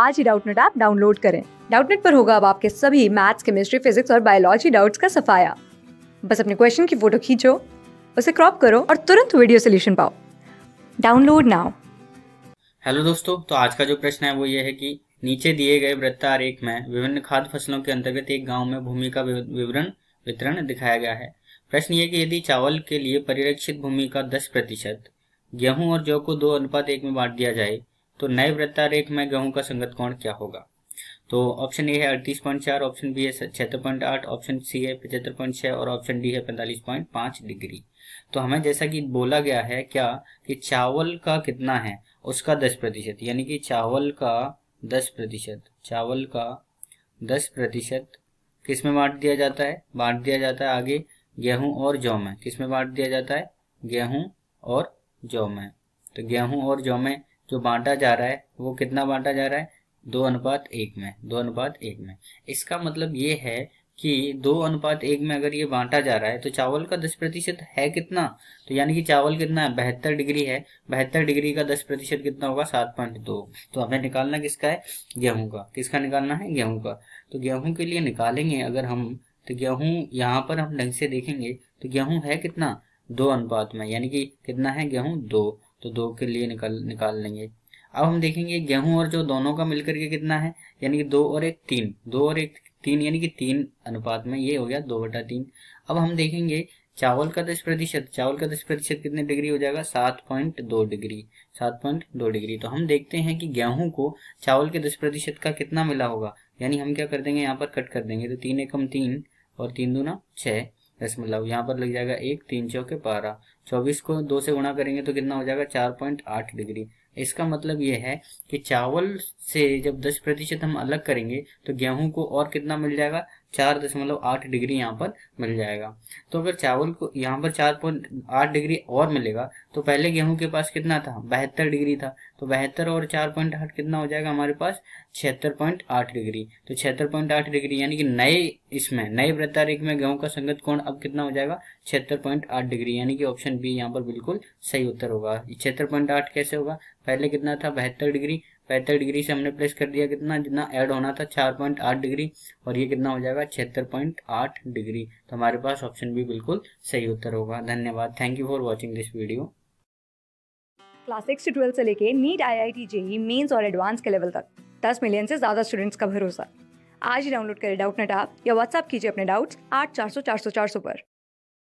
आज ही Doubtnut app download करें डाउटनेट पर होगा अब आपके सभी मैथ्स केमिस्ट्री फिजिक्स और बायोलॉजी डाउट्स का सफाया बस अपने क्वेश्चन की फोटो खींचो उसे क्रॉप करो और तुरंत वीडियो सोल्यूशन पाओ डाउनलोड नाउ हेलो दोस्तों तो आज का जो प्रश्न है वो ये है कि नीचे दिए गए वृत्तार एक में विभिन्न खाद फसलों के अंतर्गत एक गांव में भूमि का विवरण वितरण दिखाया गया है प्रश्न ये कि यदि चावल के लिए परिरक्षित भूमि का 10 प्रतिशत गेहूँ और जौ को दो अनुपात एक में बांट दिया जाए तो नए वृत्तारेख में गेहूं का संगत कोण क्या होगा तो ऑप्शन ए है अड़तीस पॉइंट चार ऑप्शन बी है छिहत्तर पॉइंट आठ ऑप्शन सी है पचहत्तर पॉइंट छह और ऑप्शन डी है पैंतालीस पॉइंट पांच डिग्री तो हमें जैसा कि बोला गया है क्या कि चावल का कितना है उसका दस प्रतिशत यानी कि चावल का दस प्रतिशत चावल का दस प्रतिशत किसमें बांट दिया जाता है बांट दिया जाता है आगे गेहूं और जौ में किसमें बांट दिया जाता है गेहूं और जौ में तो गेहूं और जौ में जो बांटा जा रहा है वो कितना बांटा जा रहा है दो अनुपात एक में दो अनुपात एक में इसका मतलब ये है कि दो अनुपात एक में अगर ये बांटा जा रहा है तो चावल का दस प्रतिशत है कितना तो यानी कि चावल कितना है बहत्तर डिग्री है बहत्तर डिग्री का दस प्रतिशत कितना होगा सात पॉइंट दो तो हमें निकालना किसका है गेहूं का किसका निकालना है गेहूं का तो गेहूं के लिए निकालेंगे अगर हम तो गेहूं यहाँ पर हम ढंग से देखेंगे तो गेहूं है कितना दो अनुपात में यानी कि कितना है गेहूं दो तो दो के लिए निकाल निकाल लेंगे अब हम देखेंगे गेहूं और जो दोनों का मिलकर के कितना है यानी कि दो और एक तीन दो और एक तीन यानी कि तीन अनुपात में ये हो गया दो बटा तीन अब हम देखेंगे चावल का दस प्रतिशत चावल का दस प्रतिशत कितने डिग्री हो जाएगा सात पॉइंट दो डिग्री सात पॉइंट दो डिग्री तो हम देखते हैं कि गेहूं को चावल के दस प्रतिशत का कितना मिला होगा यानी हम क्या कर देंगे यहाँ पर कट कर देंगे तो तीन एकम तीन और तीन दूना छः दशमलव मतलब यहाँ पर लग जाएगा एक तीन चौके बारह चौबीस को दो से गुणा करेंगे तो कितना हो जाएगा चार पॉइंट आठ डिग्री इसका मतलब यह है कि चावल से जब दस प्रतिशत हम अलग करेंगे तो गेहूं को और कितना मिल जाएगा चार दशमलव आठ डिग्री यहाँ पर मिल जाएगा तो अगर चावल को यहाँ पर चार पॉइंट आठ डिग्री और मिलेगा तो पहले गेहूं के पास कितना था बहत्तर डिग्री था तो बहत्तर और चार पॉइंट आठ कितना हो जाएगा हमारे पास छिहत्तर पॉइंट आठ डिग्री तो छिहत्तर पॉइंट आठ डिग्री यानी कि नए इसमें नए प्रतारिक में गेहूं का संगत कोण अब कितना हो जाएगा छिहत्तर पॉइंट आठ डिग्री यानी कि ऑप्शन बी यहाँ पर बिल्कुल सही उत्तर होगा छिहत्तर पॉइंट आठ कैसे होगा पहले कितना था बहत्तर डिग्री बहत्तर डिग्री से हमने प्लस कर दिया कितना जितना ऐड होना था चार पॉइंट आठ डिग्री और ये कितना हो जाएगा छिहत्तर पॉइंट आठ डिग्री तो हमारे पास ऑप्शन भी बिल्कुल सही उत्तर होगा धन्यवाद thank you for watching this video class six से ट्वेल्थ से लेके NEET I I T JEE mains और एडवांस के लेवल तक दस मिलियन से ज़्यादा स्टूडेंट्स का भरोसा आज ही डाउनलोड करें डाउट नेट ऐप या व्हाट्सअप कीजिए अपने डाउट्स आठ चार सौ चार सौ चार सौ पर